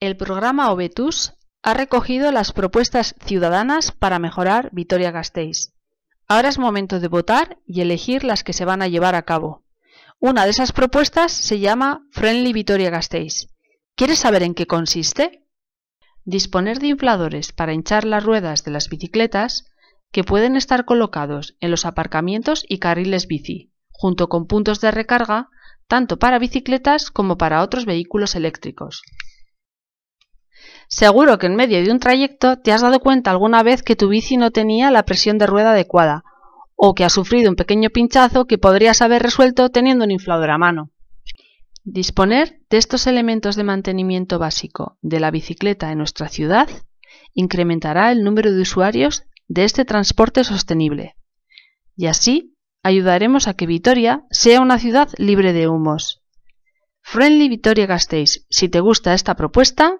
El programa Obetus ha recogido las propuestas ciudadanas para mejorar Vitoria-Gasteiz. Ahora es momento de votar y elegir las que se van a llevar a cabo. Una de esas propuestas se llama Friendly Vitoria-Gasteiz. ¿Quieres saber en qué consiste? Disponer de infladores para hinchar las ruedas de las bicicletas que pueden estar colocados en los aparcamientos y carriles bici, junto con puntos de recarga tanto para bicicletas como para otros vehículos eléctricos. Seguro que en medio de un trayecto te has dado cuenta alguna vez que tu bici no tenía la presión de rueda adecuada, o que has sufrido un pequeño pinchazo que podrías haber resuelto teniendo un inflador a mano. Disponer de estos elementos de mantenimiento básico de la bicicleta en nuestra ciudad incrementará el número de usuarios de este transporte sostenible. Y así ayudaremos a que Vitoria sea una ciudad libre de humos. Friendly Vitoria Gasteiz, si te gusta esta propuesta,